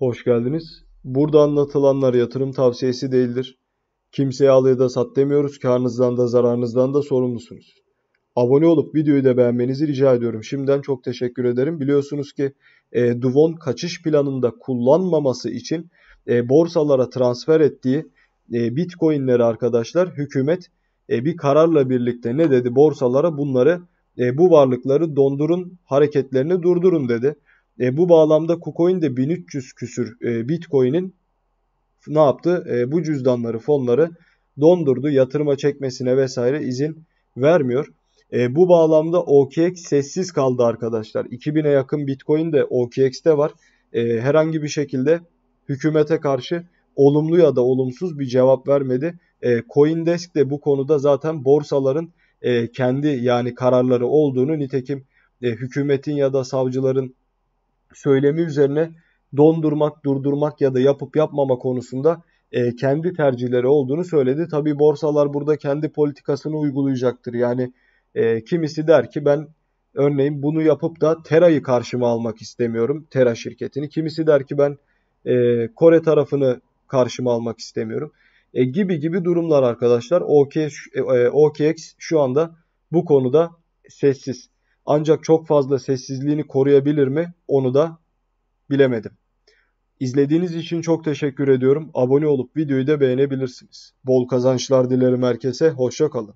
Hoş geldiniz. Burada anlatılanlar yatırım tavsiyesi değildir. Kimseye al ya da sat demiyoruz. Karnınızdan da zararınızdan da sorumlusunuz. Abone olup videoyu da beğenmenizi rica ediyorum. Şimdiden çok teşekkür ederim. Biliyorsunuz ki e, Duvon kaçış planında kullanmaması için e, borsalara transfer ettiği e, bitcoinleri arkadaşlar hükümet e, bir kararla birlikte ne dedi borsalara bunları e, bu varlıkları dondurun hareketlerini durdurun dedi. E, bu bağlamda KuCoin de 1300 küsür e, Bitcoin'in ne yaptı? E, bu cüzdanları, fonları dondurdu. Yatırıma çekmesine vesaire izin vermiyor. E, bu bağlamda OKX sessiz kaldı arkadaşlar. 2000'e yakın Bitcoin de OKX'te var. E, herhangi bir şekilde hükümete karşı olumlu ya da olumsuz bir cevap vermedi. E, Coindesk de bu konuda zaten borsaların e, kendi yani kararları olduğunu nitekim e, hükümetin ya da savcıların söylemi üzerine dondurmak, durdurmak ya da yapıp yapmama konusunda e, kendi tercihleri olduğunu söyledi. Tabii borsalar burada kendi politikasını uygulayacaktır. Yani e, kimisi der ki ben örneğin bunu yapıp da Tera'yı karşıma almak istemiyorum, Tera şirketini. Kimisi der ki ben e, Kore tarafını karşıma almak istemiyorum. E, gibi gibi durumlar arkadaşlar. OK, e, OKX şu anda bu konuda sessiz. Ancak çok fazla sessizliğini koruyabilir mi? Onu da bilemedim. İzlediğiniz için çok teşekkür ediyorum. Abone olup videoyu da beğenebilirsiniz. Bol kazançlar dilerim herkese. Hoşça kalın.